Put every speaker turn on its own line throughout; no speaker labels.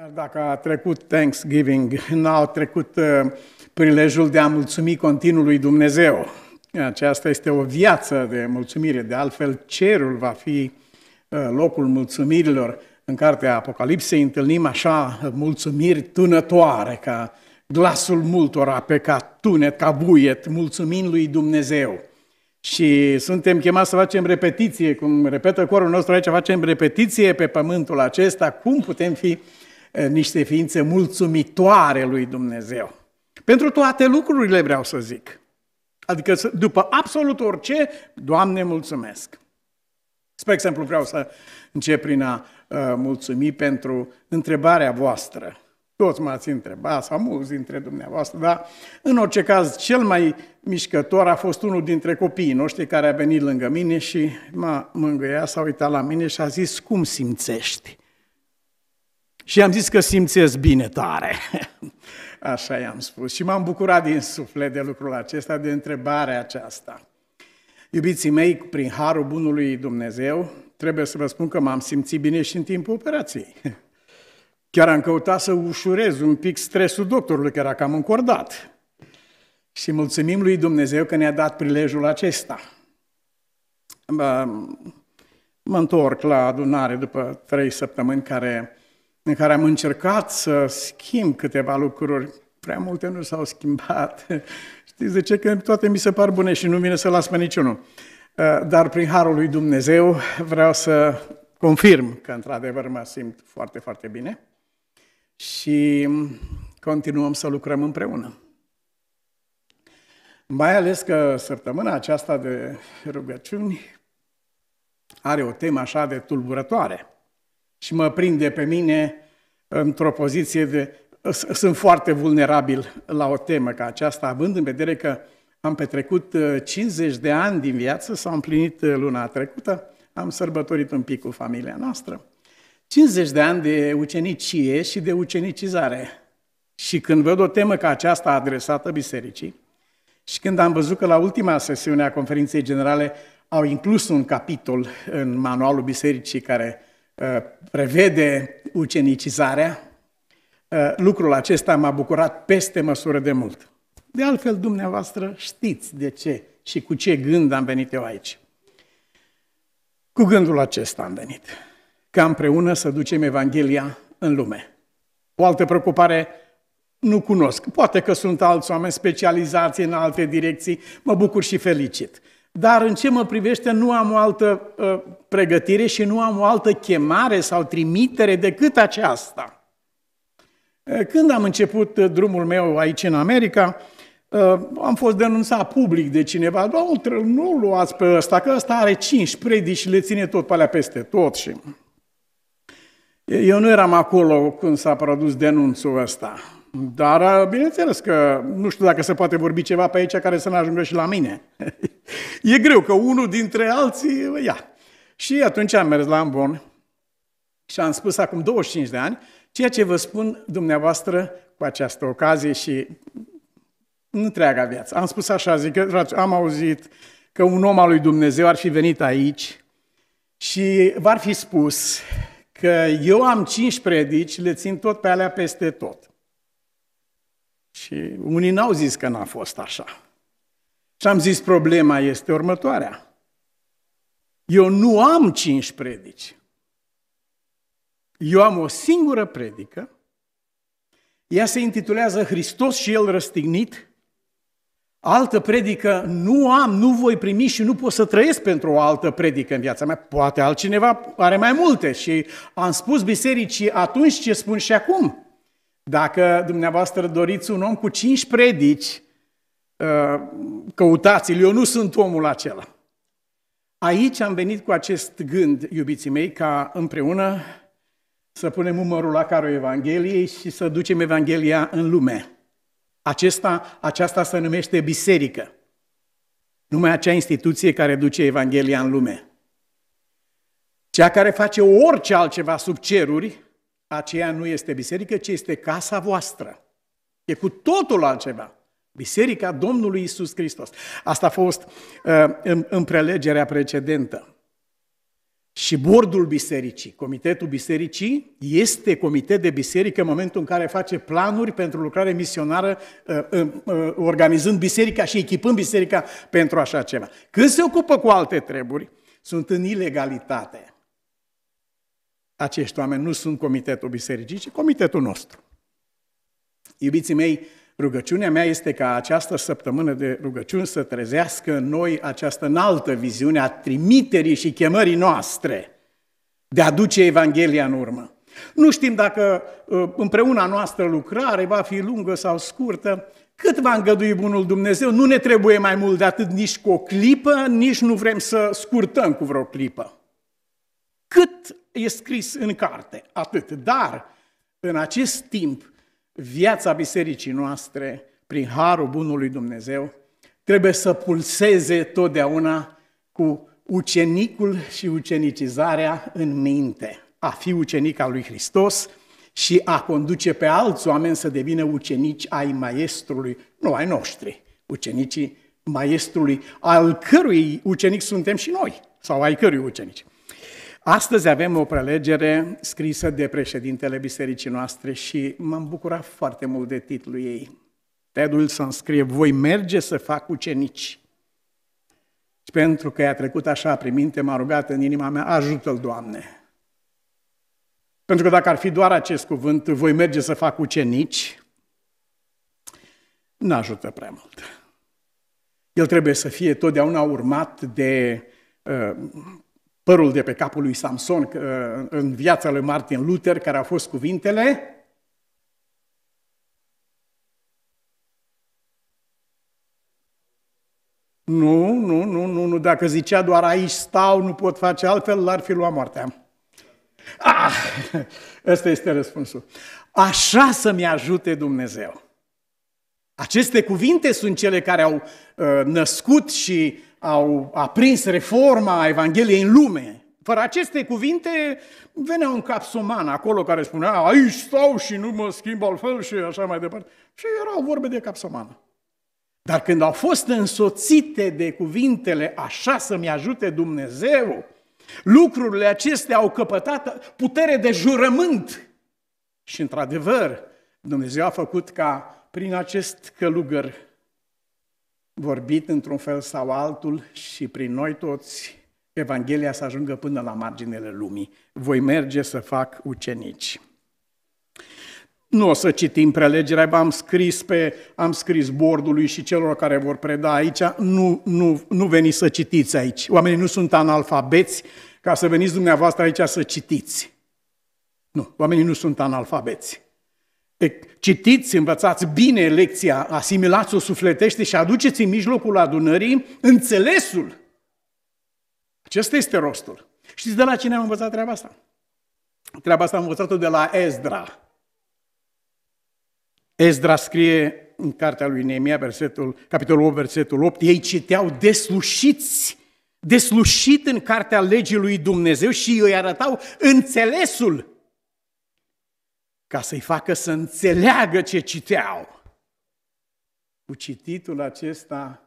Chiar dacă a trecut Thanksgiving, n-au trecut uh, prilejul de a mulțumi continuu lui Dumnezeu. Aceasta este o viață de mulțumire, de altfel cerul va fi uh, locul mulțumirilor. În cartea Apocalipsei întâlnim așa mulțumiri tunătoare, ca glasul multora pe ca tunet, ca buiet, mulțumind lui Dumnezeu. Și suntem chemați să facem repetiție, cum repetă corul nostru aici, facem repetiție pe pământul acesta, cum putem fi Eh, niște ființe mulțumitoare lui Dumnezeu. Pentru toate lucrurile vreau să zic. Adică după absolut orice, Doamne, mulțumesc. Spre exemplu, vreau să încep prin a eh, mulțumi pentru întrebarea voastră. Toți m-ați întrebat, sau mulți dintre dumneavoastră, dar în orice caz, cel mai mișcător a fost unul dintre copiii noștri care a venit lângă mine și m-a mângâiat, s-a uitat la mine și a zis, cum simțești? Și am zis că simțesc bine tare. Așa i-am spus. Și m-am bucurat din suflet de lucrul acesta, de întrebarea aceasta. Iubiții mei, prin harul bunului Dumnezeu, trebuie să vă spun că m-am simțit bine și în timpul operației. Chiar am căutat să ușurez un pic stresul doctorului, care era cam încordat. Și mulțumim lui Dumnezeu că ne-a dat prilejul acesta. Mă întorc la adunare după trei săptămâni care în care am încercat să schimb câteva lucruri. Prea multe nu s-au schimbat. Știți de ce? Că toate mi se par bune și nu vine să las pe niciunul. Uh, dar prin harul lui Dumnezeu vreau să confirm că într-adevăr mă simt foarte, foarte bine și continuăm să lucrăm împreună. Mai ales că săptămâna aceasta de rugăciuni are o temă așa de tulburătoare – și mă prinde pe mine într-o poziție de... Sunt foarte vulnerabil la o temă ca aceasta, având în vedere că am petrecut 50 uh, de ani din viață, s-au împlinit uh, luna trecută, am sărbătorit un pic cu familia noastră. 50 de ani de ucenicie și de ucenicizare. Și când văd o temă ca aceasta adresată bisericii, și când am văzut că la ultima sesiune a conferinței generale au inclus un capitol în manualul bisericii care prevede uh, ucenicizarea, uh, lucrul acesta m-a bucurat peste măsură de mult. De altfel, dumneavoastră știți de ce și cu ce gând am venit eu aici. Cu gândul acesta am venit, ca împreună să ducem Evanghelia în lume. O altă preocupare nu cunosc. Poate că sunt alți oameni specializați în alte direcții, mă bucur și felicit dar în ce mă privește nu am o altă uh, pregătire și nu am o altă chemare sau trimitere decât aceasta. Uh, când am început uh, drumul meu aici în America, uh, am fost denunțat public de cineva, doar nu luați pe ăsta, că ăsta are cinci predici și le ține tot pe alea peste tot. Și... Eu nu eram acolo când s-a produs denunțul ăsta. Dar, uh, bineînțeles că nu știu dacă se poate vorbi ceva pe aici care să ne ajungă și la mine. e greu că unul dintre alții uh, ia. Și atunci am mers la Ambon și am spus acum 25 de ani ceea ce vă spun dumneavoastră cu această ocazie și întreaga viață. Am spus așa, zic că am auzit că un om al lui Dumnezeu ar fi venit aici și v-ar fi spus că eu am cinci predici, le țin tot pe alea peste tot. Și unii n-au zis că n-a fost așa. Și am zis, problema este următoarea. Eu nu am cinci predici. Eu am o singură predică. Ea se intitulează Hristos și El răstignit. Altă predică nu am, nu voi primi și nu pot să trăiesc pentru o altă predică în viața mea. Poate altcineva are mai multe și am spus bisericii atunci ce spun și acum. Dacă dumneavoastră doriți un om cu cinci predici, uh, căutați-l, eu nu sunt omul acela. Aici am venit cu acest gând, iubiții mei, ca împreună să punem umărul la carul Evangheliei și să ducem Evanghelia în lume. Acesta, aceasta se numește biserică. Numai acea instituție care duce Evanghelia în lume. Cea care face orice altceva sub ceruri aceea nu este biserică, ci este casa voastră. E cu totul altceva. Biserica Domnului Isus Hristos. Asta a fost uh, în, în prelegerea precedentă. Și bordul bisericii, comitetul bisericii, este comitet de biserică în momentul în care face planuri pentru lucrare misionară, uh, uh, uh, organizând biserica și echipând biserica pentru așa ceva. Când se ocupă cu alte treburi, sunt în ilegalitate acești oameni nu sunt comitetul bisericii, ci comitetul nostru. Iubiții mei, rugăciunea mea este ca această săptămână de rugăciuni să trezească în noi această înaltă viziune a trimiterii și chemării noastre de a duce Evanghelia în urmă. Nu știm dacă uh, împreună noastră lucrare va fi lungă sau scurtă, cât va îngădui Bunul Dumnezeu, nu ne trebuie mai mult de atât nici cu o clipă, nici nu vrem să scurtăm cu vreo clipă cât e scris în carte, atât. Dar, în acest timp, viața bisericii noastre, prin harul bunului Dumnezeu, trebuie să pulseze totdeauna cu ucenicul și ucenicizarea în minte. A fi ucenic al lui Hristos și a conduce pe alți oameni să devină ucenici ai maestrului, nu ai noștri, ucenicii maestrului, al cărui ucenic suntem și noi, sau ai cărui ucenici. Astăzi avem o prelegere scrisă de președintele bisericii noastre și m-am bucurat foarte mult de titlul ei. Tedul să scrie, voi merge să fac ucenici. Și pentru că i-a trecut așa prin minte, m-a rugat în inima mea, ajută-l, Doamne! Pentru că dacă ar fi doar acest cuvânt, voi merge să fac ucenici, nu ajută prea mult. El trebuie să fie totdeauna urmat de uh, părul de pe capul lui Samson în viața lui Martin Luther, care au fost cuvintele, Nu, nu, nu, nu, nu, dacă zicea doar aici stau, nu pot face altfel, l-ar fi luat moartea. Ah, ăsta este răspunsul. Așa să-mi ajute Dumnezeu. Aceste cuvinte sunt cele care au uh, născut și au aprins reforma Evangheliei în lume. Fără aceste cuvinte venea un capsoman acolo care spunea aici stau și nu mă schimb altfel și așa mai departe. Și erau vorbe de capsomană. Dar când au fost însoțite de cuvintele așa să-mi ajute Dumnezeu, lucrurile acestea au căpătat putere de jurământ. Și într-adevăr, Dumnezeu a făcut ca prin acest călugăr vorbit într-un fel sau altul și prin noi toți Evanghelia să ajungă până la marginile lumii. Voi merge să fac ucenici. Nu o să citim prelegerea, am scris pe, am scris bordului și celor care vor preda aici, nu, nu, nu veni să citiți aici. Oamenii nu sunt analfabeți ca să veniți dumneavoastră aici să citiți. Nu, oamenii nu sunt analfabeți citiți, învățați bine lecția, asimilați-o sufletește și aduceți în mijlocul adunării înțelesul. Acesta este rostul. Știți de la cine am învățat treaba asta? Treaba asta am învățat-o de la Ezra. Ezra scrie în cartea lui Neemia, versetul, capitolul 8, versetul 8, ei citeau deslușiți, deslușit în cartea legii lui Dumnezeu și îi arătau înțelesul ca să-i facă să înțeleagă ce citeau. Cu cititul acesta,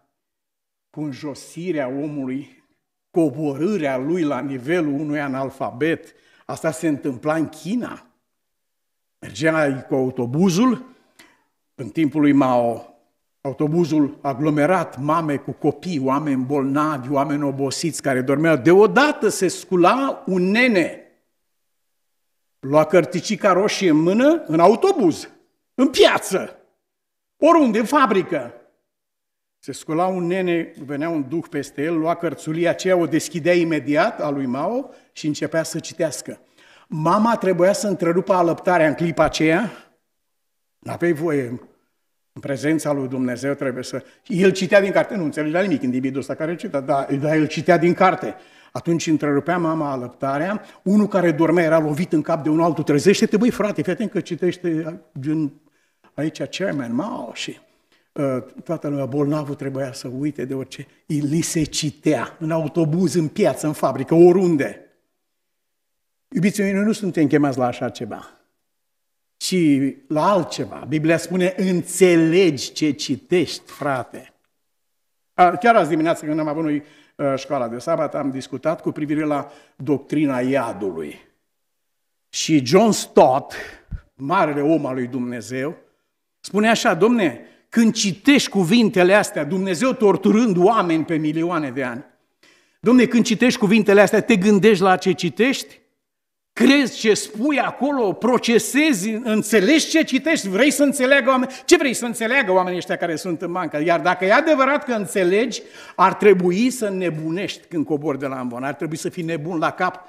cu înjosirea omului, coborârea lui la nivelul unui analfabet, asta se întâmpla în China. Mergea cu autobuzul, în timpul lui Mao, autobuzul aglomerat, mame cu copii, oameni bolnavi, oameni obosiți care dormeau, deodată se scula un nene lua cărticica roșie în mână, în autobuz, în piață, oriunde, în fabrică. Se scula un nene, venea un duh peste el, lua cărțulia aceea, o deschidea imediat a lui Mao și începea să citească. Mama trebuia să întrerupă alăptarea în clipa aceea. N-avei voie. În prezența lui Dumnezeu trebuie să... El citea din carte. Nu înțelegea nimic individul ăsta care citea, dar, dar el citea din carte. Atunci întrerupea mama alăptarea, unul care dormea era lovit în cap de un altul, trezește-te, băi frate, fii atent că citește din aici Chairman Mao și ă, toată lumea bolnavă trebuia să uite de orice. Li se citea în autobuz, în piață, în fabrică, oriunde. Iubiții mei, noi nu suntem chemați la așa ceva, ci la altceva. Biblia spune, înțelegi ce citești, frate. Chiar azi dimineață când am avut noi Uh, școala de sabat, am discutat cu privire la doctrina iadului. Și John Stott, marele om al lui Dumnezeu, spune așa, domne, când citești cuvintele astea, Dumnezeu torturând oameni pe milioane de ani, domne, când citești cuvintele astea, te gândești la ce citești? crezi ce spui acolo, procesezi, înțelegi ce citești, vrei să înțeleagă oameni. Ce vrei să înțeleagă oamenii ăștia care sunt în bancă? Iar dacă e adevărat că înțelegi, ar trebui să nebunești când cobori de la ambon, ar trebui să fii nebun la cap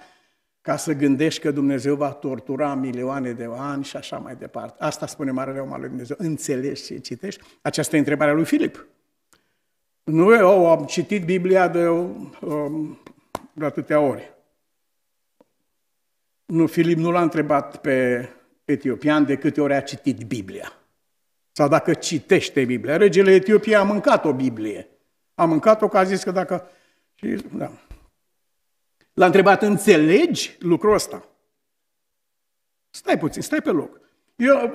ca să gândești că Dumnezeu va tortura milioane de ani și așa mai departe. Asta spune Marele Om al lui Dumnezeu. Înțelegi ce citești? Aceasta e întrebarea lui Filip. Nu eu oh, am citit Biblia de, um, de atâtea ori. Nu, Filip nu l-a întrebat pe etiopian de câte ori a citit Biblia. Sau dacă citește Biblia. Regele Etiopiei a mâncat o Biblie. A mâncat-o că a zis că dacă... Și, da. L-a întrebat, înțelegi lucrul ăsta? Stai puțin, stai pe loc. Eu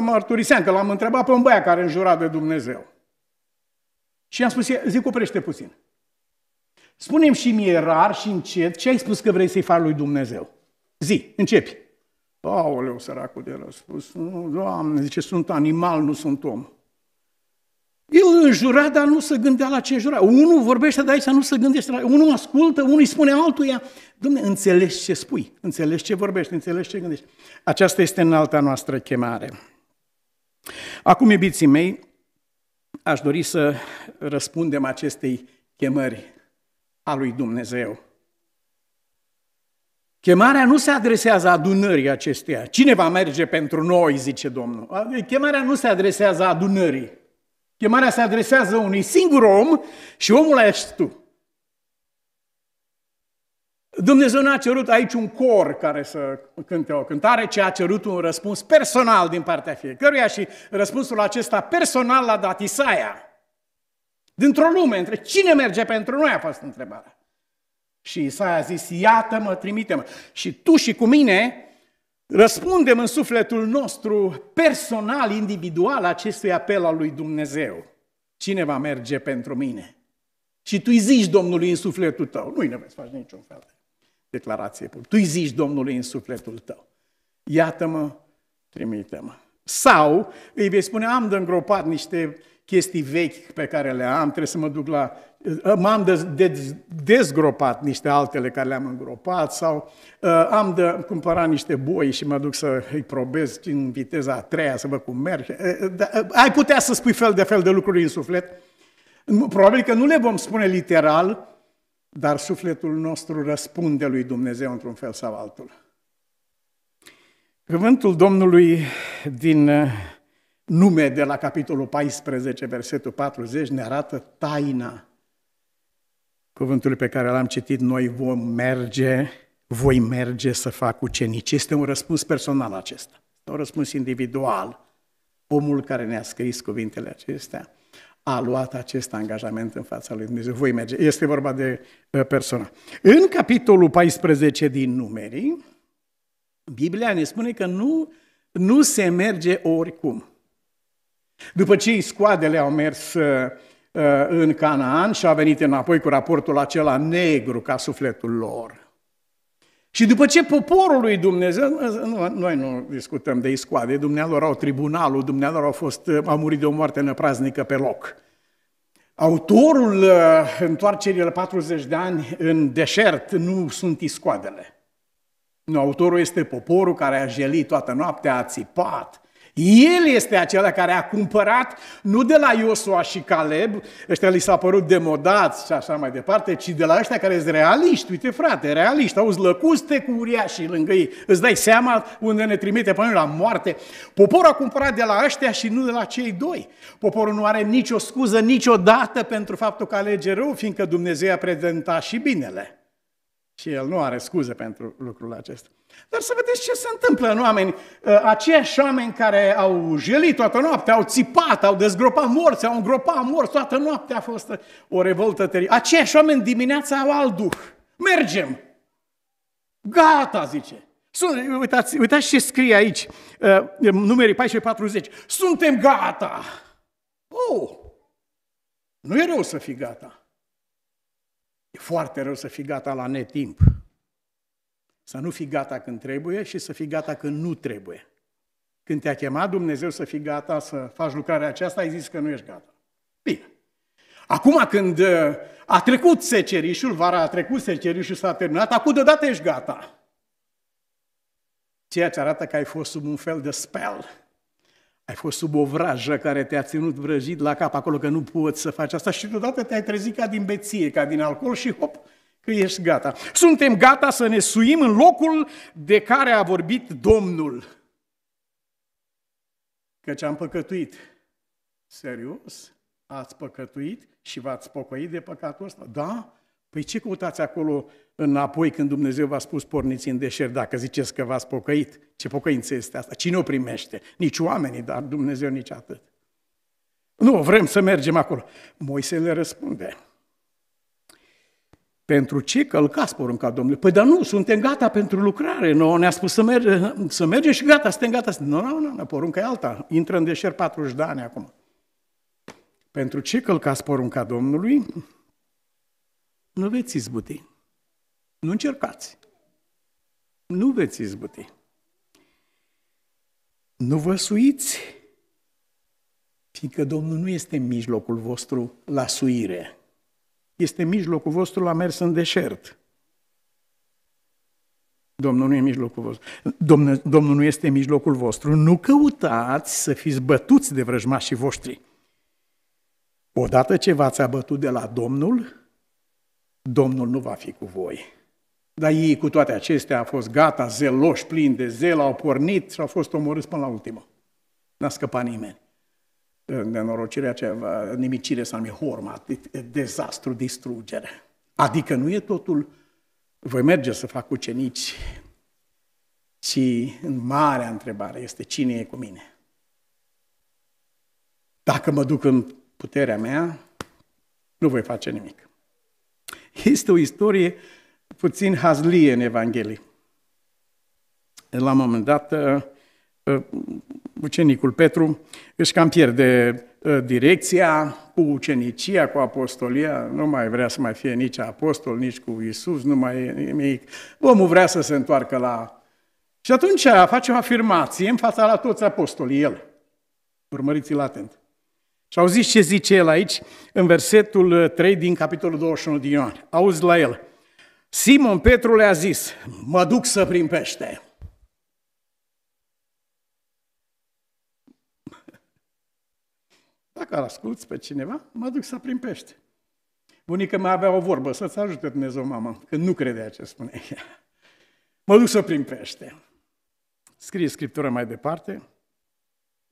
mărturiseam că l-am întrebat pe un băiat care înjura de Dumnezeu. Și i-am spus, zic, oprește puțin. Spune-mi și mie rar și încet ce ai spus că vrei să-i faci lui Dumnezeu. Zi, începi. Paoleu, săracul de el a spus, nu, Doamne, zice, sunt animal, nu sunt om. El înjura, dar nu se gândea la ce înjura. Unul vorbește de aici, nu se gândește la... Unul ascultă, unul îi spune altuia. Domne, înțelegi ce spui, înțelegi ce vorbești, înțelegi ce gândești. Aceasta este înalta noastră chemare. Acum, iubiții mei, aș dori să răspundem acestei chemări a lui Dumnezeu. Chemarea nu se adresează adunării acesteia. Cine va merge pentru noi, zice Domnul. Chemarea nu se adresează adunării. Chemarea se adresează unui singur om și omul ești tu. Dumnezeu nu a cerut aici un cor care să cânte o cântare, ci a cerut un răspuns personal din partea fiecăruia și răspunsul acesta personal l-a dat Isaia. Dintr-o lume, între cine merge pentru noi a fost întrebarea. Și Isaia a zis, iată-mă, trimite-mă. Și tu și cu mine răspundem în sufletul nostru personal, individual, acestui apel al lui Dumnezeu. Cine va merge pentru mine? Și tu îi zici Domnului în sufletul tău. Nu-i nevoie să faci niciun fel de declarație Tu îi zici Domnului în sufletul tău. Iată-mă, trimite-mă. Sau îi vei spune, am de îngropat niște chestii vechi pe care le am, trebuie să mă duc la... Uh, m-am de, de, dezgropat niște altele care le-am îngropat sau uh, am de cumpărat niște boi și mă duc să îi probez în viteza a treia, să văd cum merge. Uh, uh da, uh, ai putea să spui fel de fel de lucruri în suflet. Probabil că nu le vom spune literal, dar sufletul nostru răspunde lui Dumnezeu într-un fel sau altul. Cuvântul Domnului din uh, nume de la capitolul 14, versetul 40, ne arată taina Cuvântul pe care l-am citit, noi vom merge, voi merge să fac ucenici. Este un răspuns personal acesta, un răspuns individual. Omul care ne-a scris cuvintele acestea a luat acest angajament în fața lui Dumnezeu. Voi merge. Este vorba de uh, persoană. În capitolul 14 din Numeri, Biblia ne spune că nu, nu se merge oricum. După ce scoadele au mers uh, uh, în Canaan și au venit înapoi cu raportul acela negru ca sufletul lor. Și după ce poporul lui Dumnezeu, nu, noi nu discutăm de iscoade, dumnealor au tribunalul, dumnealor au, fost, uh, au murit de o moarte năpraznică pe loc. Autorul întoarcerii la 40 de ani în deșert nu sunt iscoadele. Nu, autorul este poporul care a jelit toată noaptea, a țipat, el este acela care a cumpărat nu de la Iosua și Caleb, ăștia li s-a părut demodați și așa mai departe, ci de la ăștia care sunt realiști, uite frate, realiști, auzi, zlăcuste cu uriașii lângă ei, îți dai seama unde ne trimite pe noi la moarte. Poporul a cumpărat de la ăștia și nu de la cei doi. Poporul nu are nicio scuză niciodată pentru faptul că alege rău, fiindcă Dumnezeu a prezentat și binele. Și el nu are scuze pentru lucrul acesta. Dar să vedeți ce se întâmplă în oameni, uh, aceiași oameni care au jelit toată noaptea, au țipat, au dezgropat morți, au îngropat morți, toată noaptea a fost o revoltă teribilă. Aceiași oameni dimineața au alt duh. Mergem! Gata, zice. Sunt, uitați, uitați ce scrie aici, uh, numerii 1440. Suntem gata! Oh! Nu e rău să fii gata. E foarte rău să fii gata la netimp. Să nu fii gata când trebuie și să fii gata când nu trebuie. Când te-a chemat Dumnezeu să fii gata să faci lucrarea aceasta, ai zis că nu ești gata. Bine. Acum când uh, a trecut secerișul, vara a trecut secerișul, s-a terminat, acum deodată ești gata. Ceea ce arată că ai fost sub un fel de spell ai fost sub o vrajă care te-a ținut vrăjit la cap acolo că nu poți să faci asta și deodată te-ai trezit ca din beție, ca din alcool și hop, că ești gata. Suntem gata să ne suim în locul de care a vorbit Domnul. Căci am păcătuit. Serios? Ați păcătuit și v-ați pocăit de păcatul ăsta? Da? Păi ce căutați acolo înapoi când Dumnezeu v-a spus porniți în deșert, dacă ziceți că v-ați pocăit? Ce pocăință este asta? Cine o primește? Nici oamenii, dar Dumnezeu nici atât. Nu, vrem să mergem acolo. Moise le răspunde. Pentru ce călcați porunca Domnului? Păi dar nu, suntem gata pentru lucrare. Noi ne-a spus să, merge, să mergem și gata, suntem gata. Nu, nu, nu, nu porunca e alta. Intră în deșert 40 de ani acum. Pentru ce călcați porunca Domnului? nu veți izbuti. Nu încercați. Nu veți izbuti. Nu vă suiți, fiindcă Domnul nu este în mijlocul vostru la suire. Este în mijlocul vostru la mers în deșert. Domnul nu, e mijlocul vostru. Domnul, Domnul nu este în mijlocul vostru. Nu căutați să fiți bătuți de vrăjmașii voștri. Odată ce v-ați abătut de la Domnul, Domnul nu va fi cu voi. Dar ei cu toate acestea au fost gata, zeloși, plini de zel, au pornit și au fost omorâți până la ultimă. N-a scăpat nimeni. Nenorocirea aceea, nimicire s-a numit horma, dezastru, distrugere. Adică nu e totul, voi merge să fac ucenici, ci în marea întrebare este cine e cu mine. Dacă mă duc în puterea mea, nu voi face nimic. Este o istorie puțin hazlie în Evanghelie. La un moment dat, uh, uh, ucenicul Petru își cam pierde uh, direcția cu ucenicia, cu apostolia, nu mai vrea să mai fie nici apostol, nici cu Isus, nu mai e nimic. Omul vrea să se întoarcă la... Și atunci face o afirmație în fața la toți apostolii, el. Urmăriți-l atent. Și auziți ce zice el aici, în versetul 3 uh, din capitolul 21 din Ioan. Auzi la el. Simon Petru le-a zis, mă duc să prim pește. Dacă asculți pe cineva, mă duc să prim pește. Bunica mai avea o vorbă, să-ți ajute Dumnezeu, mamă, că nu credea ce spune ea. Mă duc să prim pește. Scrie Scriptura mai departe,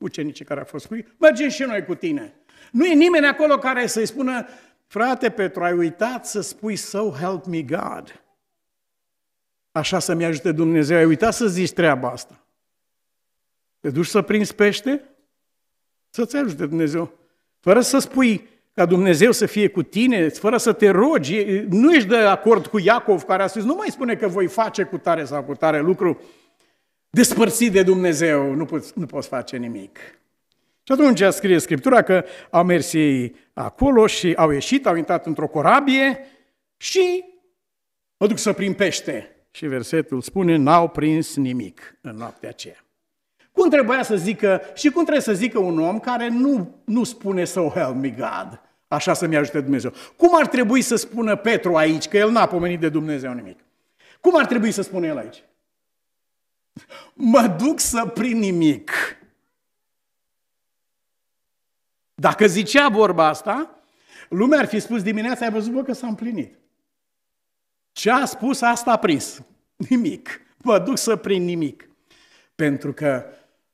ucenicii care a fost cu ei, mergem și noi cu tine. Nu e nimeni acolo care să-i spună, frate Petru, ai uitat să spui, so help me God. Așa să-mi ajute Dumnezeu, ai uitat să zici treaba asta. Te duci să prinzi pește? Să-ți ajute Dumnezeu. Fără să spui ca Dumnezeu să fie cu tine, fără să te rogi, nu ești de acord cu Iacov care a spus, nu mai spune că voi face cu tare sau cu tare lucru, despărțit de Dumnezeu, nu poți, nu poți face nimic. Și atunci scrie Scriptura că au mers ei acolo și au ieșit, au intrat într-o corabie și mă duc să prin pește. Și versetul spune, n-au prins nimic în noaptea aceea. Cum trebuia să zică și cum trebuie să zică un om care nu, nu spune so help me God, așa să-mi ajute Dumnezeu? Cum ar trebui să spună Petru aici, că el n-a pomenit de Dumnezeu nimic? Cum ar trebui să spună el aici? Mă duc să prin nimic. Dacă zicea vorba asta, lumea ar fi spus dimineața, ai văzut bă, că s-a împlinit. Ce a spus, asta a prins. Nimic. Mă duc să prind nimic. Pentru că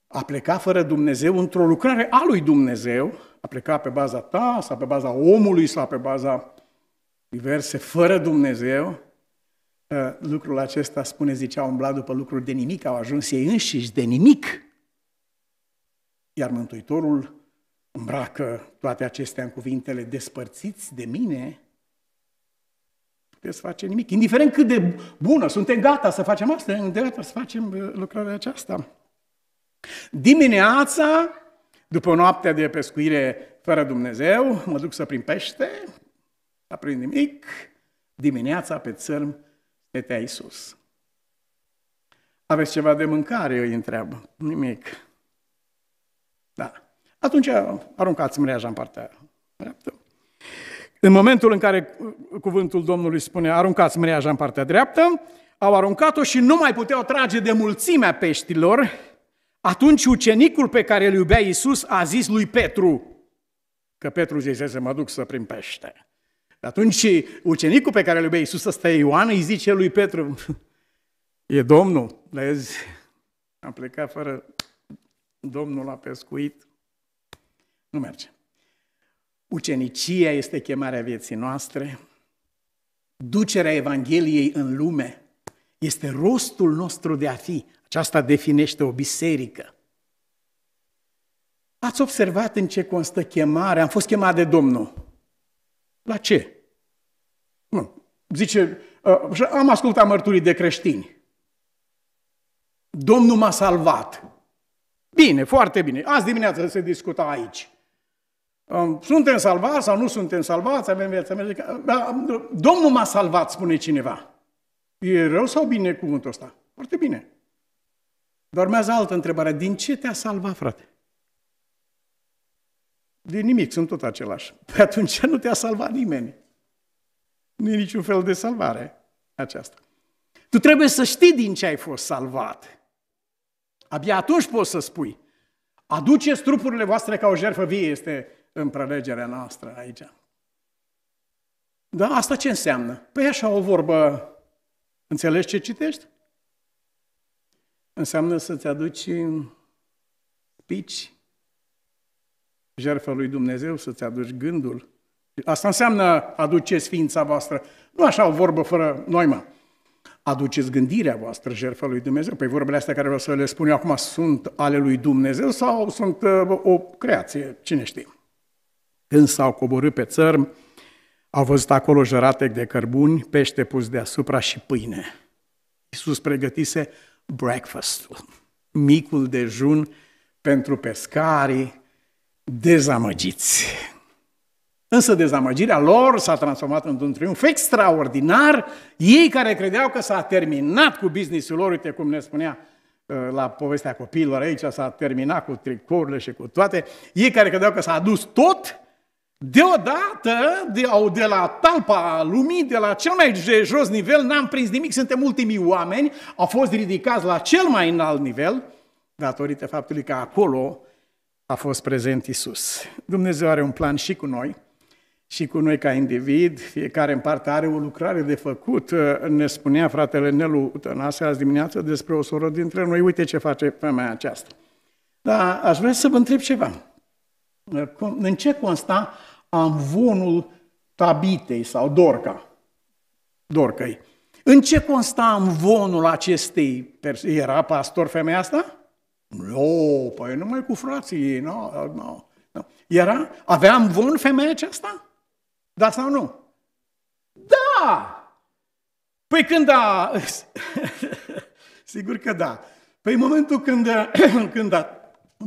a plecat fără Dumnezeu într-o lucrare a lui Dumnezeu, a plecat pe baza ta sau pe baza omului sau pe baza diverse, fără Dumnezeu, lucrul acesta, spune, zicea, au umblat după lucruri de nimic, au ajuns ei înșiși de nimic. Iar Mântuitorul îmbracă toate acestea în cuvintele despărțiți de mine, puteți face nimic. Indiferent cât de bună, suntem gata să facem asta, suntem gata să facem uh, lucrarea aceasta. Dimineața, după noaptea de pescuire fără Dumnezeu, mă duc să prin pește, să prind nimic, dimineața pe țărm stătea Iisus. Aveți ceva de mâncare? Îi întreabă. Nimic. Da. Atunci aruncați mreaja în partea dreaptă. În momentul în care cuvântul Domnului spune aruncați mreaja în partea dreaptă, au aruncat-o și nu mai puteau trage de mulțimea peștilor, atunci ucenicul pe care îl iubea Iisus a zis lui Petru, că Petru zise să mă duc să prim pește. Atunci ucenicul pe care îl iubea Iisus, ăsta e Ioan, îi zice lui Petru, e Domnul, dar eu am plecat fără Domnul la pescuit, nu merge. Ucenicia este chemarea vieții noastre, ducerea Evangheliei în lume este rostul nostru de a fi. Aceasta definește o biserică. Ați observat în ce constă chemarea? Am fost chemat de Domnul. La ce? Nu. Zice, uh, am ascultat mărturii de creștini. Domnul m-a salvat. Bine, foarte bine. Azi dimineața se discuta aici. Ă, suntem salvați sau nu suntem salvați, avem viața mea. Ă, Domnul m-a salvat, spune cineva. E rău sau bine cuvântul ăsta? Foarte bine. Dar urmează altă întrebare. Din ce te-a salvat, frate? de nimic, sunt tot același. Pe atunci nu te-a salvat nimeni. Nu e niciun fel de salvare aceasta. Tu trebuie să știi din ce ai fost salvat. Abia atunci poți să spui, aduceți trupurile voastre ca o jertfă vie, este în prelegerea noastră aici. Da, asta ce înseamnă? Păi așa o vorbă, înțelegi ce citești? Înseamnă să-ți aduci pici jertfă lui Dumnezeu, să-ți aduci gândul. Asta înseamnă aduceți ființa voastră. Nu așa o vorbă fără noimă. Aduceți gândirea voastră, jertfă lui Dumnezeu. Păi vorbele astea care vreau să le spun eu acum sunt ale lui Dumnezeu sau sunt uh, o creație, cine știe. Când s-au coborât pe țărm, au văzut acolo jăratec de cărbuni, pește pus deasupra și pâine. Iisus pregătise breakfastul, micul dejun pentru pescarii, dezamăgiți. Însă dezamăgirea lor s-a transformat într-un triumf extraordinar. Ei care credeau că s-a terminat cu businessul lor, uite cum ne spunea uh, la povestea copiilor aici, s-a terminat cu tricourile și cu toate, ei care credeau că s-a adus tot, deodată de, au de la talpa lumii, de la cel mai jos nivel, n-am prins nimic, suntem ultimii oameni, au fost ridicați la cel mai înalt nivel, datorită faptului că acolo a fost prezent Isus. Dumnezeu are un plan și cu noi, și cu noi ca individ, fiecare în parte are o lucrare de făcut. Ne spunea fratele Nelu Tănase azi dimineață despre o soră dintre noi, uite ce face femeia aceasta. Dar aș vrea să vă întreb ceva. În ce consta amvonul Tabitei sau Dorca? Dorcăi. În ce consta amvonul acestei? Era pastor femeia asta? Nu, păi numai cu frații, nu, no, nu. No, no. Era, aveam bun femeia aceasta? Da sau nu? Da! Păi când a... Sigur că da. Păi în momentul când, când, a,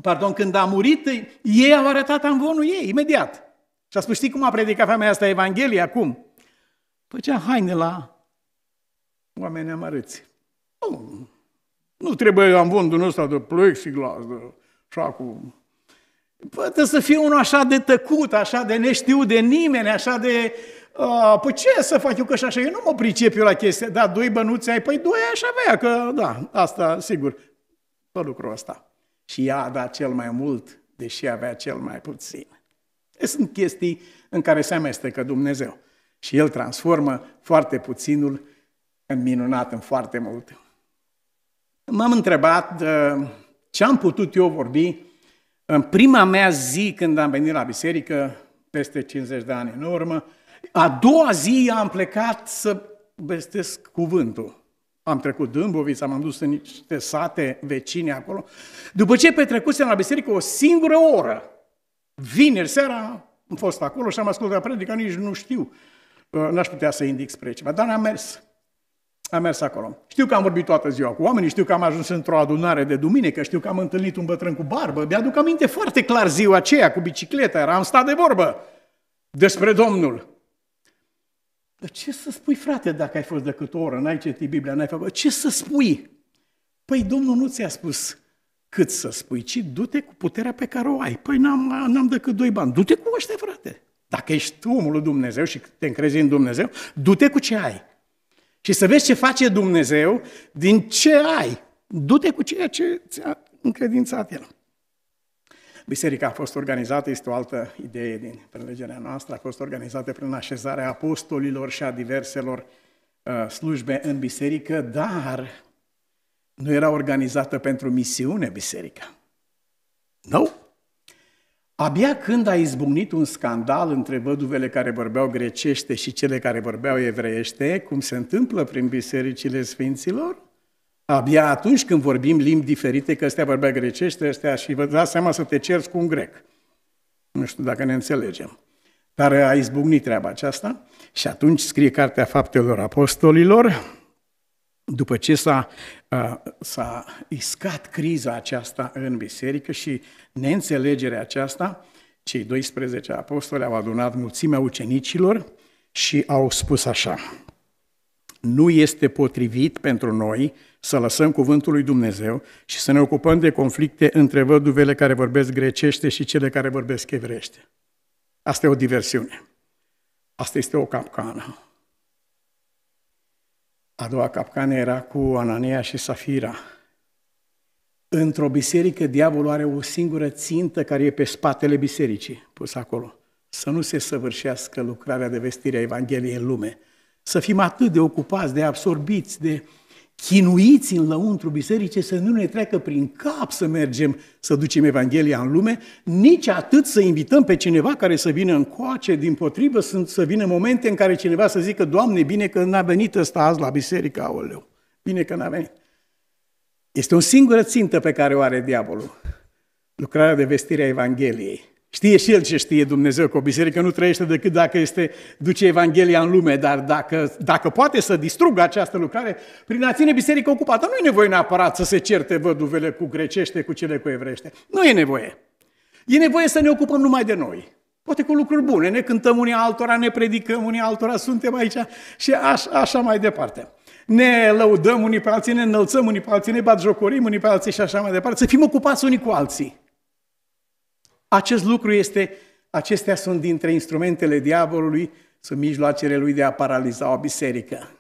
pardon, când a murit, ei au arătat amvonul ei, imediat. Și a spus, știi cum a predicat femeia asta Evanghelia? Cum? ce haine la oameni amărâți. Oh. Nu trebuie amvondul ăsta de plexiglas, de așa cu... Poate să fie unul așa de tăcut, așa de neștiu de nimeni, așa de... Uh, păi ce să fac eu că și așa? Eu nu mă pricep eu la chestia. Da, doi bănuți ai, păi doi așa avea, că da, asta, sigur, tot lucrul ăsta. Și ea da cel mai mult, deși avea cel mai puțin. Deci sunt chestii în care se amestecă Dumnezeu. Și El transformă foarte puținul în minunat, în foarte mult m-am întrebat uh, ce am putut eu vorbi în prima mea zi când am venit la biserică, peste 50 de ani în urmă, a doua zi am plecat să vestesc cuvântul. Am trecut Dâmbovița, m-am dus în niște sate vecine acolo. După ce petrecusem la biserică o singură oră, vineri seara am fost acolo și am ascultat predica, nici nu știu, uh, n-aș putea să indic spre ceva, dar am mers. Am mers acolo. Știu că am vorbit toată ziua cu oamenii, știu că am ajuns într-o adunare de duminică, știu că am întâlnit un bătrân cu barbă. Mi-aduc aminte foarte clar ziua aceea cu bicicleta, eram stat de vorbă despre Domnul. Dar ce să spui, frate, dacă ai fost decât o oră, n-ai citit Biblia, n-ai făcut... Ce să spui? Păi Domnul nu ți-a spus cât să spui, ci du-te cu puterea pe care o ai. Păi n-am, n-am decât doi bani. Du-te cu ăștia, frate. Dacă ești omul lui Dumnezeu și te încrezi în Dumnezeu, du-te cu ce ai. Și să vezi ce face Dumnezeu din ce ai. Du-te cu ceea ce ți-a încredințat El. Biserica a fost organizată, este o altă idee din prelegerea noastră, a fost organizată prin așezarea apostolilor și a diverselor uh, slujbe în biserică, dar nu era organizată pentru misiune biserica. Nu. No. Abia când a izbucnit un scandal între văduvele care vorbeau grecește și cele care vorbeau evreiește, cum se întâmplă prin bisericile sfinților, abia atunci când vorbim limbi diferite, că ăstea vorbea grecește, ăstea și vă dați seama să te cerți cu un grec. Nu știu dacă ne înțelegem. Dar a izbucnit treaba aceasta și atunci scrie Cartea Faptelor Apostolilor, după ce s-a, s-a iscat criza aceasta în biserică și neînțelegerea aceasta, cei 12 apostoli au adunat mulțimea ucenicilor și au spus așa, nu este potrivit pentru noi să lăsăm cuvântul lui Dumnezeu și să ne ocupăm de conflicte între văduvele care vorbesc grecește și cele care vorbesc evrește. Asta e o diversiune. Asta este o capcană. A doua capcană era cu Anania și Safira. Într-o biserică, diavolul are o singură țintă care e pe spatele bisericii, pus acolo. Să nu se săvârșească lucrarea de vestire a Evangheliei în lume. Să fim atât de ocupați, de absorbiți, de chinuiți în lăuntru bisericii să nu ne treacă prin cap să mergem să ducem Evanghelia în lume, nici atât să invităm pe cineva care să vină în coace, din potrivă sunt, să vină momente în care cineva să zică, Doamne, bine că n-a venit ăsta azi la biserică, aoleu, bine că n-a venit. Este o singură țintă pe care o are diavolul, lucrarea de vestire a Evangheliei. Știe și el ce știe Dumnezeu, că o biserică nu trăiește decât dacă este, duce Evanghelia în lume, dar dacă, dacă poate să distrugă această lucrare, prin a ține biserica ocupată, nu e nevoie neapărat să se certe văduvele cu grecește, cu cele cu evrește. Nu e nevoie. E nevoie să ne ocupăm numai de noi. Poate cu lucruri bune, ne cântăm unii altora, ne predicăm unii altora, suntem aici și aș, așa mai departe. Ne lăudăm unii pe alții, ne înălțăm unii pe alții, ne batjocorim unii pe alții și așa mai departe. Să fim ocupați unii cu alții. Acest lucru este, acestea sunt dintre instrumentele diavolului, sunt mijloacele lui de a paraliza o biserică.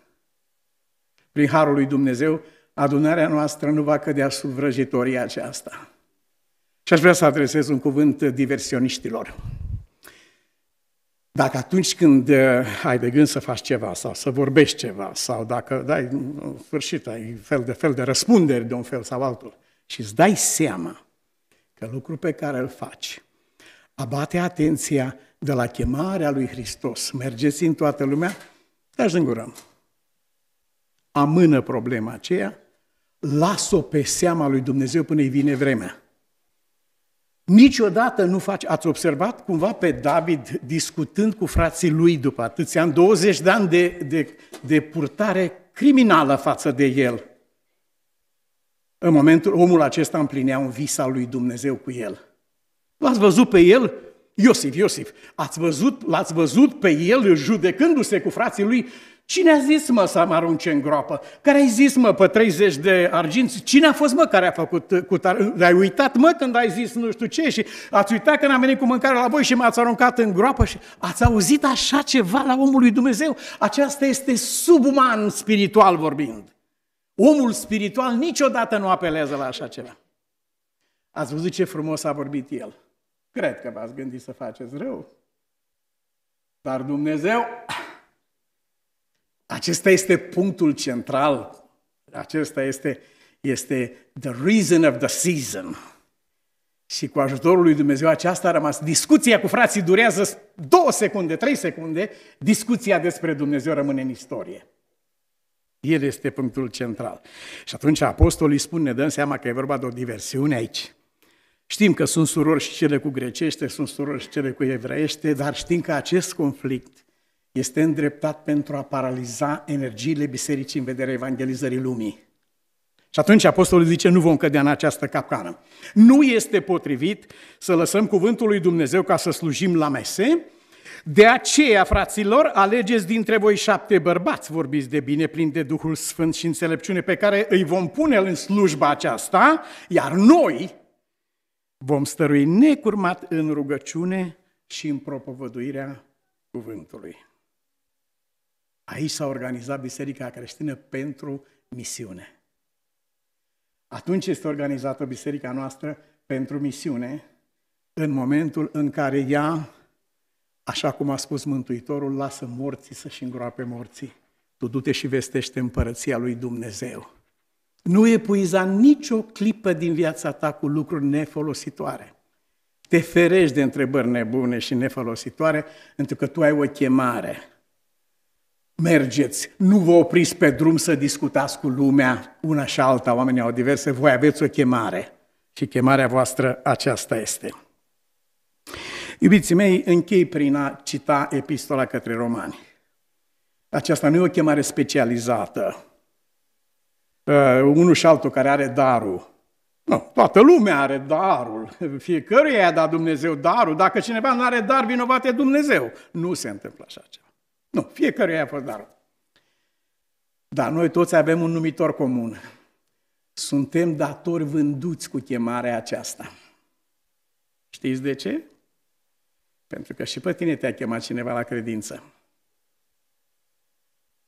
Prin harul lui Dumnezeu, adunarea noastră nu va cădea sub vrăjitoria aceasta. Și aș vrea să adresez un cuvânt diversioniștilor. Dacă atunci când uh, ai de gând să faci ceva sau să vorbești ceva sau dacă dai, în sfârșit, ai fel de fel de răspunderi de un fel sau altul și îți dai seama că lucrul pe care îl faci abate atenția de la chemarea lui Hristos. Mergeți în toată lumea, dați în gură. Amână problema aceea, las-o pe seama lui Dumnezeu până îi vine vremea. Niciodată nu faci, ați observat cumva pe David discutând cu frații lui după atâția ani, 20 de ani de, de, de purtare criminală față de el – în momentul omul acesta împlinea un vis al lui Dumnezeu cu el. L-ați văzut pe el? Iosif, Iosif, ați văzut, l-ați văzut pe el judecându-se cu frații lui? Cine a zis, mă, să mă arunce în groapă? Care ai zis, mă, pe 30 de arginți? Cine a fost, mă, care a făcut cu tar... Ai uitat, mă, când ai zis nu știu ce și ați uitat când am venit cu mâncare la voi și m-ați aruncat în groapă și ați auzit așa ceva la omul lui Dumnezeu? Aceasta este subuman spiritual vorbind. Omul spiritual niciodată nu apelează la așa ceva. Ați văzut ce frumos a vorbit el. Cred că v-ați gândit să faceți rău. Dar Dumnezeu, acesta este punctul central, acesta este, este the reason of the season. Și cu ajutorul lui Dumnezeu aceasta a rămas. Discuția cu frații durează două secunde, trei secunde, discuția despre Dumnezeu rămâne în istorie. El este punctul central. Și atunci apostolii spun, ne dăm seama că e vorba de o diversiune aici. Știm că sunt surori și cele cu grecește, sunt surori și cele cu evreiește, dar știm că acest conflict este îndreptat pentru a paraliza energiile bisericii în vederea evangelizării lumii. Și atunci apostolul zice, nu vom cădea în această capcană. Nu este potrivit să lăsăm cuvântul lui Dumnezeu ca să slujim la mese, de aceea, fraților, alegeți dintre voi șapte bărbați, vorbiți de bine, plin de Duhul Sfânt și înțelepciune pe care îi vom pune în slujba aceasta, iar noi vom stărui necurmat în rugăciune și în propovăduirea cuvântului. Aici s-a organizat Biserica Creștină pentru misiune. Atunci este organizată Biserica noastră pentru misiune, în momentul în care ea Așa cum a spus Mântuitorul, lasă morții să-și îngroape morții. Tu du-te și vestește împărăția lui Dumnezeu. Nu epuiza nicio clipă din viața ta cu lucruri nefolositoare. Te ferești de întrebări nebune și nefolositoare, pentru că tu ai o chemare. Mergeți, nu vă opriți pe drum să discutați cu lumea, una și alta, oamenii au diverse, voi aveți o chemare. Și chemarea voastră aceasta este. Iubiții mei, închei prin a cita epistola către romani. Aceasta nu e o chemare specializată. Uh, unul și altul care are darul. Nu, toată lumea are darul. Fiecăruia i-a dat Dumnezeu darul. Dacă cineva nu are dar, vinovat e Dumnezeu. Nu se întâmplă așa ceva. Nu, fiecăruia i-a fost darul. Dar noi toți avem un numitor comun. Suntem datori vânduți cu chemarea aceasta. Știți de ce? Pentru că și pe tine te-a chemat cineva la credință.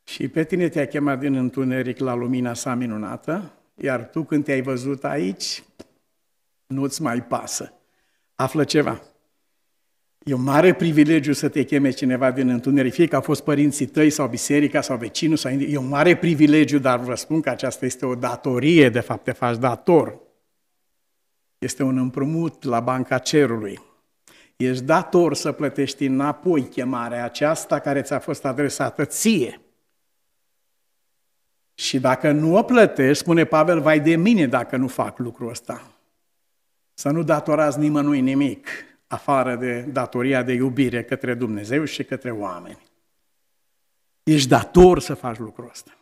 Și pe tine te-a chemat din întuneric la lumina sa minunată, iar tu când te-ai văzut aici, nu-ți mai pasă. Află ceva. E un mare privilegiu să te cheme cineva din întuneric, fie că a fost părinții tăi sau biserica sau vecinul sau E un mare privilegiu, dar vă spun că aceasta este o datorie, de fapt te faci dator. Este un împrumut la banca cerului ești dator să plătești înapoi chemarea aceasta care ți-a fost adresată ție. Și dacă nu o plătești, spune Pavel, vai de mine dacă nu fac lucrul ăsta. Să nu datorați nimănui nimic, afară de datoria de iubire către Dumnezeu și către oameni. Ești dator să faci lucrul ăsta.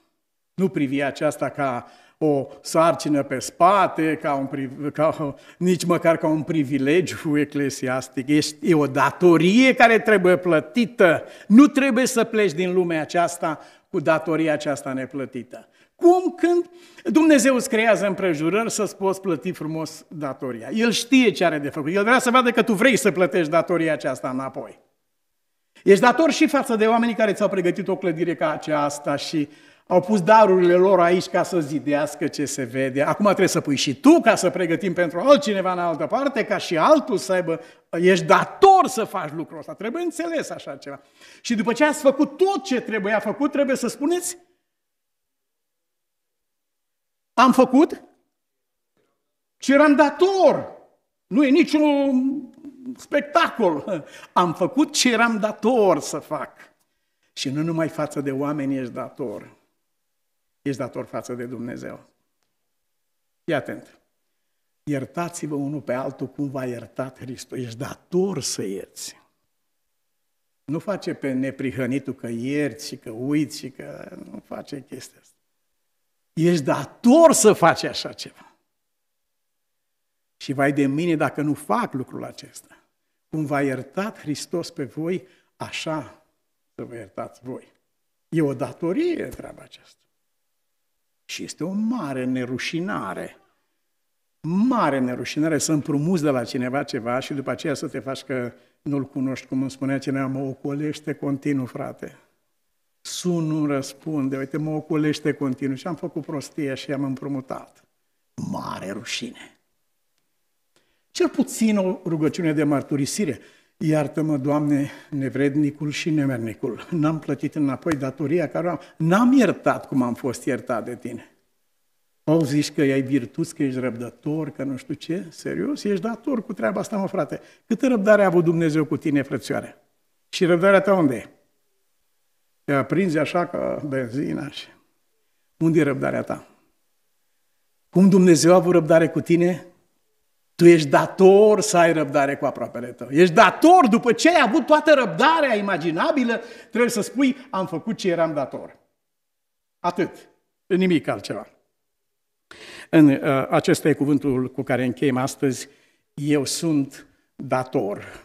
Nu privi aceasta ca o sarcină pe spate, ca un, ca, nici măcar ca un privilegiu eclesiastic. Ești, e o datorie care trebuie plătită. Nu trebuie să pleci din lumea aceasta cu datoria aceasta neplătită. Cum când Dumnezeu îți creează împrejurări să-ți poți plăti frumos datoria? El știe ce are de făcut. El vrea să vadă că tu vrei să plătești datoria aceasta înapoi. Ești dator și față de oamenii care ți-au pregătit o clădire ca aceasta și au pus darurile lor aici ca să zidească ce se vede. Acum trebuie să pui și tu ca să pregătim pentru altcineva în altă parte, ca și altul să aibă... Ești dator să faci lucrul ăsta. Trebuie înțeles așa ceva. Și după ce ați făcut tot ce trebuia făcut, trebuie să spuneți am făcut ce eram dator. Nu e niciun spectacol. Am făcut ce eram dator să fac. Și nu numai față de oameni ești dator, ești dator față de Dumnezeu. Fii atent. Iertați-vă unul pe altul cum v-a iertat Hristos. Ești dator să ierți. Nu face pe neprihănitul că ierți și că uiți și că nu face chestia asta. Ești dator să faci așa ceva. Și vai de mine dacă nu fac lucrul acesta. Cum v-a iertat Hristos pe voi, așa să vă iertați voi. E o datorie treaba aceasta. Și este o mare nerușinare. Mare nerușinare să împrumuți de la cineva ceva și după aceea să te faci că nu-l cunoști, cum îmi spunea cineva, mă ocolește continuu, frate. Sun nu răspunde, uite, mă ocolește continuu și am făcut prostie și am împrumutat. Mare rușine. Cel puțin o rugăciune de mărturisire. Iartă-mă, Doamne, nevrednicul și nemernicul. N-am plătit înapoi datoria care am... N-am iertat cum am fost iertat de Tine. Om zici că ai virtuți, că ești răbdător, că nu știu ce, serios, ești dator cu treaba asta, mă frate. Câtă răbdare a avut Dumnezeu cu tine, frățioare? Și răbdarea ta unde e? Te aprinzi așa ca benzina și... Unde e răbdarea ta? Cum Dumnezeu a avut răbdare cu tine, tu ești dator să ai răbdare cu aproapele tău. Ești dator după ce ai avut toată răbdarea imaginabilă, trebuie să spui, am făcut ce eram dator. Atât. Nimic altceva. În, uh, acesta e cuvântul cu care încheiem astăzi, eu sunt dator.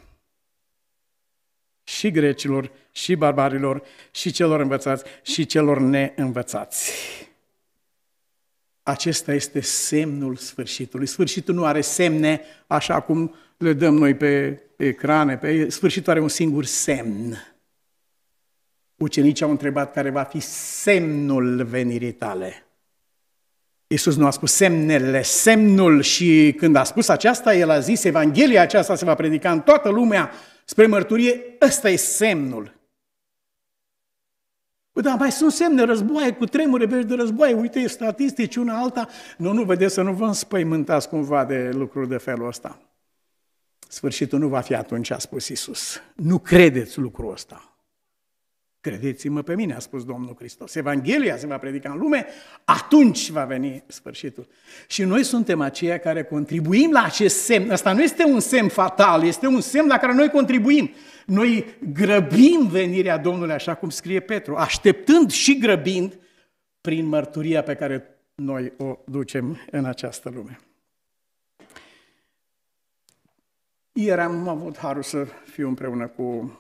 Și grecilor, și barbarilor, și celor învățați, și celor neînvățați. Acesta este semnul sfârșitului. Sfârșitul nu are semne așa cum le dăm noi pe ecrane, pe... sfârșitul are un singur semn. Ucenicii au întrebat care va fi semnul venirii tale. Iisus nu a spus semnele, semnul și când a spus aceasta, el a zis, Evanghelia aceasta se va predica în toată lumea spre mărturie, ăsta e semnul. Dar mai sunt semne, războaie, cu tremure, vești de războaie, uite, statistici, una alta. Nu, nu, vedeți să nu vă înspăimântați cumva de lucruri de felul ăsta. Sfârșitul nu va fi atunci, a spus Isus. Nu credeți lucrul ăsta. Credeți-mă pe mine, a spus Domnul Hristos. Evanghelia se va predica în lume, atunci va veni sfârșitul. Și noi suntem aceia care contribuim la acest semn. Asta nu este un semn fatal, este un semn la care noi contribuim. Noi grăbim venirea Domnului, așa cum scrie Petru, așteptând și grăbind prin mărturia pe care noi o ducem în această lume. Ieri am avut harul să fiu împreună cu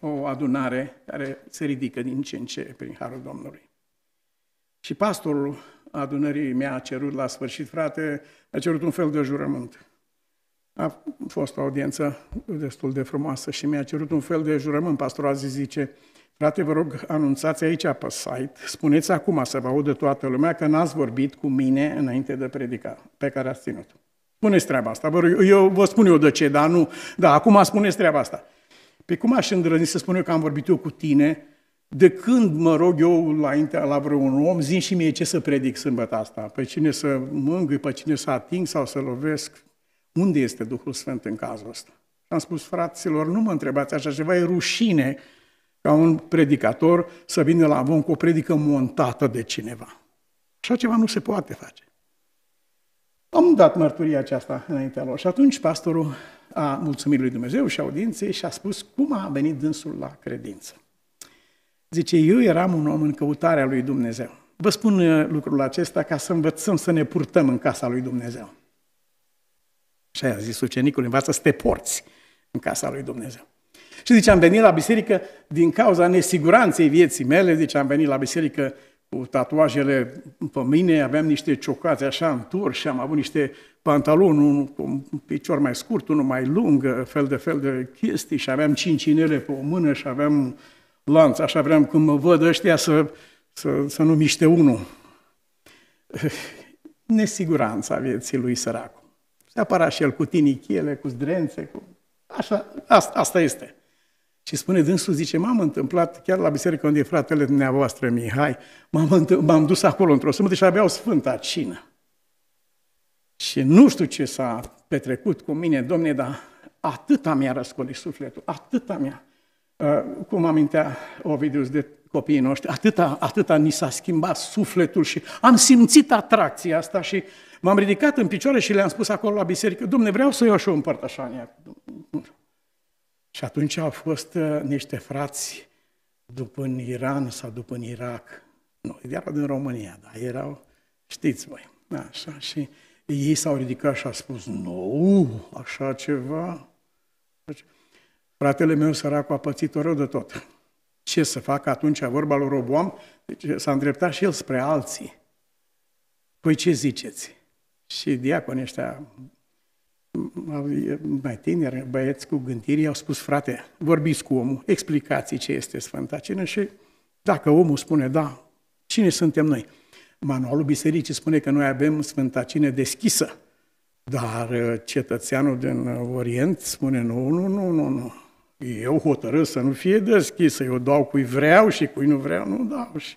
o adunare care se ridică din ce în ce prin Harul Domnului. Și pastorul adunării mi-a cerut la sfârșit, frate, a cerut un fel de jurământ. A fost o audiență destul de frumoasă și mi-a cerut un fel de jurământ. Pastorul a zis: zice, frate, vă rog, anunțați aici pe site, spuneți acum să vă audă toată lumea că n-ați vorbit cu mine înainte de predica pe care ați ținut. Spuneți treaba asta, vă rog, eu vă spun eu de ce, dar nu, da, acum spuneți treaba asta. Pe păi cum aș îndrăzni să spun eu că am vorbit eu cu tine, de când mă rog eu la înaintea la vreun om, zi și mie ce să predic sâmbătă asta, pe cine să mângâi, pe cine să ating sau să lovesc, unde este Duhul Sfânt în cazul ăsta? Am spus, fraților, nu mă întrebați așa ceva, e rușine ca un predicator să vină la avon cu o predică montată de cineva. Așa ceva nu se poate face. Am dat mărturia aceasta înaintea lor și atunci pastorul a mulțumit lui Dumnezeu și audienței și a spus cum a venit dânsul la credință. Zice, eu eram un om în căutarea lui Dumnezeu. Vă spun uh, lucrul acesta ca să învățăm să ne purtăm în casa lui Dumnezeu. Și a zis ucenicul, învață să te porți în casa lui Dumnezeu. Și zice, am venit la biserică din cauza nesiguranței vieții mele, zice, am venit la biserică cu tatuajele pe mine, aveam niște ciocați așa în tur și am avut niște pantalonul, un picior mai scurt, unul mai lung, fel de fel de chestii și aveam cinci inele pe o mână și aveam lanț, așa vreau când mă văd ăștia să, să, să nu miște unul. Nesiguranța vieții lui săracul. Se apăra și el cu tinichiele, cu zdrențe, cu... Așa, asta, asta este. Și spune dânsul, zice, m-am întâmplat chiar la biserică unde e fratele dumneavoastră Mihai, m-am, m-am dus acolo într-o sâmbătă și aveau sfânta cină. Și nu știu ce s-a petrecut cu mine, domne, dar atâta mi-a răscolit sufletul, atâta mi-a. Uh, cum amintea Ovidius de copiii noștri, atâta, atâta ni s-a schimbat sufletul și am simțit atracția asta și m-am ridicat în picioare și le-am spus acolo la biserică, domne, vreau să iau și o împărtășanie. Și atunci au fost uh, niște frați după în Iran sau după în Irak. Nu, erau din România, dar erau, știți voi. Așa, și uh, ei s-au ridicat și a spus, nu, așa ceva. Deci, fratele meu săracu a pățit rău de tot. Ce să fac atunci, vorba lui Roboam, deci, s-a îndreptat și el spre alții. Păi ce ziceți? Și diaconii ăștia mai tineri, băieți cu gândiri, au spus, frate, vorbiți cu omul, explicați ce este Sfânta Cină și dacă omul spune da, cine suntem noi? Manualul bisericii spune că noi avem Sfânta Cine deschisă, dar uh, cetățeanul din uh, Orient spune, nu, nu, nu, nu, nu. Eu hotărâs să nu fie deschisă, eu dau cui vreau și cui nu vreau, nu dau. Și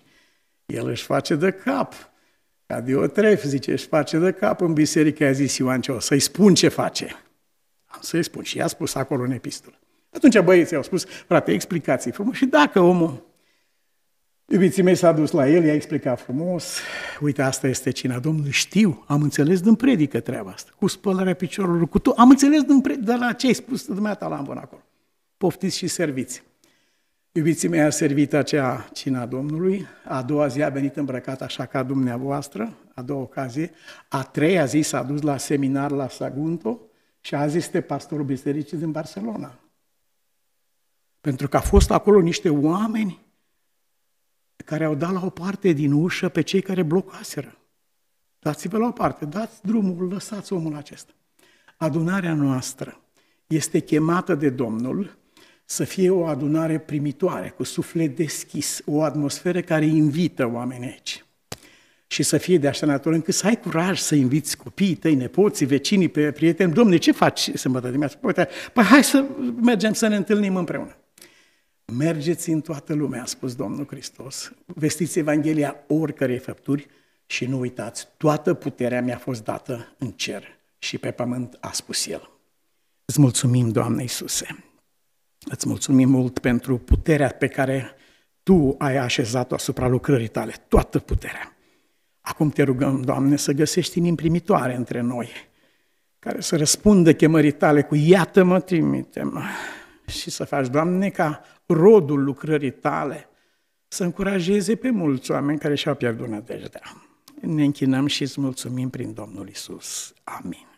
el își face de cap. Ca tref, zice, își face de cap în biserică, a zis Ioan o să-i spun ce face. Am să-i spun. Și i-a spus acolo în epistolă. Atunci băieții au spus, frate, explicații frumos. Și dacă omul Iubiții mei s-a dus la el, i-a explicat frumos, uite, asta este cina Domnului, știu, am înțeles din predică treaba asta, cu spălarea piciorului cu tot, am înțeles din predică, dar la ce ai spus dumneata la până acolo? Poftiți și serviți. Iubiții mei, a servit acea cina Domnului, a doua zi a venit îmbrăcat așa ca dumneavoastră, a doua ocazie, a treia zi s-a dus la seminar la Sagunto și azi este pastorul bisericii din Barcelona. Pentru că a fost acolo niște oameni care au dat la o parte din ușă pe cei care blocaseră. Dați-vă la o parte, dați drumul, lăsați omul acesta. Adunarea noastră este chemată de Domnul să fie o adunare primitoare, cu suflet deschis, o atmosferă care invită oamenii aici. Și să fie de așa natură încât să ai curaj să inviți copiii tăi, nepoții, vecinii, pe prieteni. Domne, ce faci sâmbătă dimineața? Păi, păi hai să mergem să ne întâlnim împreună. Mergeți în toată lumea, a spus Domnul Hristos, vestiți Evanghelia oricărei făpturi și nu uitați, toată puterea mi-a fost dată în cer și pe pământ, a spus El. Îți mulțumim, Doamne Iisuse, îți mulțumim mult pentru puterea pe care Tu ai așezat-o asupra lucrării Tale, toată puterea. Acum te rugăm, Doamne, să găsești inimii primitoare între noi, care să răspundă chemării Tale cu iată-mă, trimite-mă și să faci, Doamne, ca rodul lucrării tale, să încurajeze pe mulți oameni care și-au pierdut nădejdea. Ne închinăm și îți mulțumim prin Domnul Isus. Amin.